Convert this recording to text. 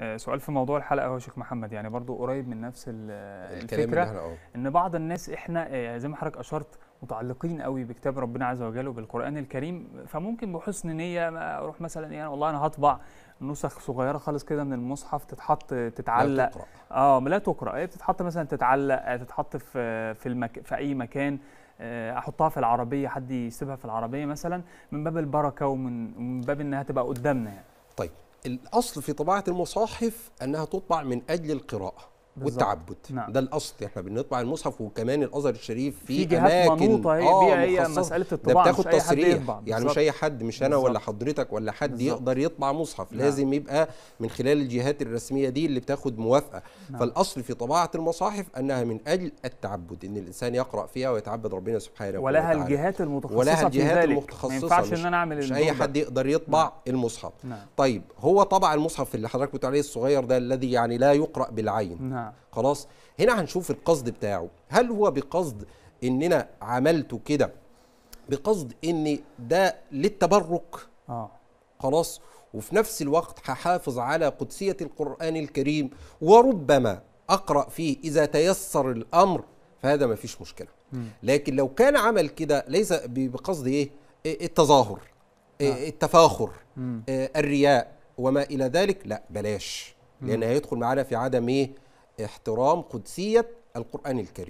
آه، سؤال في موضوع الحلقه هو شيخ محمد يعني برضو قريب من نفس الفكره أه. ان بعض الناس احنا آه، يعني زي ما حضرتك اشرت متعلقين قوي بكتاب ربنا عز وجل وبالقران الكريم فممكن بحسن نيه اروح مثلا يعني والله انا هطبع نسخ صغيره خالص كده من المصحف تتحط تتعلق لا تقرأ. اه لا تقرا هي إيه، بتتحط مثلا تتعلق تتحط في في, المك... في اي مكان احطها في العربيه حد يسيبها في العربيه مثلا من باب البركه ومن من باب انها تبقى قدامنا يعني. طيب الأصل في طباعة المصاحف أنها تطبع من أجل القراءة والتعبد نعم. ده الاصل احنا بنطبع المصحف وكمان الازهر الشريف في, في جهات اماكن منوطه هي آه هي مساله الطباعه ده بتاخد تصريح يعني مش اي حد مش انا بالزبط. ولا حضرتك ولا حد بالزبط. يقدر يطبع مصحف نعم. لازم يبقى من خلال الجهات الرسميه دي اللي بتاخد موافقه نعم. فالاصل في طباعه المصاحف انها من اجل التعبد ان الانسان يقرا فيها ويتعبد ربنا سبحانه وتعالى ولها الجهات المتخصصه ولها الجهات المتخصصه ما ينفعش ان انا اعمل مش اي حد يقدر نعم. يطبع نعم. المصحف نعم. طيب هو طبع المصحف اللي حضرتك بتقول عليه الصغير ده الذي يعني لا يقرا بالعين نعم. خلاص هنا هنشوف القصد بتاعه هل هو بقصد اننا عملته كده بقصد ان ده للتبرك آه. خلاص وفي نفس الوقت هحافظ على قدسية القرآن الكريم وربما أقرأ فيه إذا تيسر الأمر فهذا ما فيش مشكلة لكن لو كان عمل كده ليس بقصد إيه؟, إيه التظاهر آه. إيه؟ التفاخر آه الرياء وما إلى ذلك لا بلاش لأن هيدخل معانا في عدم إيه احترام قدسية القرآن الكريم